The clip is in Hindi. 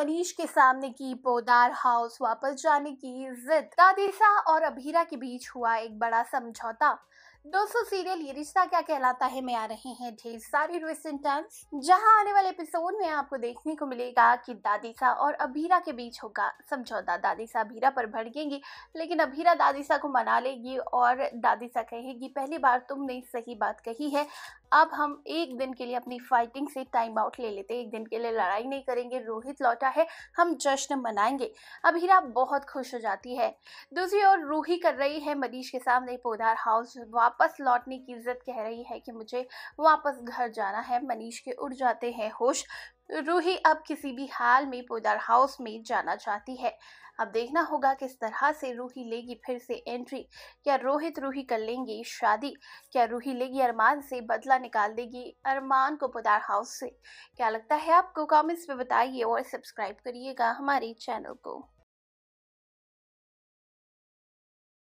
मनीष के सामने की पोदार हाउस वापस जाने की जिद दादेसा और अभीरा के बीच हुआ एक बड़ा समझौता दोस्तों सीरियल ये रिश्ता क्या कहलाता है में आ रहे हैं ढेर सारे रिसेंट एंड जहां आने वाले एपिसोड में आपको देखने को मिलेगा कि दादीसा और अभीरा के बीच होगा समझौता दादीसा अभीरा पर भड़केंगी लेकिन अभीरा दादीसा को मना लेगी और दादीसा कहेगी पहली बार तुमने सही बात कही है अब हम एक दिन के लिए अपनी फाइटिंग से टाइम आउट ले लेते हैं एक दिन के लिए लड़ाई नहीं करेंगे रोहित लौटा है हम जश्न मनाएंगे अभीरा बहुत खुश हो जाती है दूसरी ओर रूही कर रही है मनीष के सामने पोधार हाउस वापस वापस लौटने की इज्जत कह रही है कि मुझे वापस घर जाना है मनीष के उड़ जाते हैं होश रूही अब किसी भी हाल में पोदार हाउस में जाना चाहती है अब देखना होगा किस तरह से रूही लेगी फिर से एंट्री क्या रोहित रूही कर लेंगे शादी क्या रूही लेगी अरमान से बदला निकाल देगी अरमान को पोदार हाउस से क्या लगता है आपको कमेंट्स में बताइए और सब्सक्राइब करिएगा हमारे चैनल को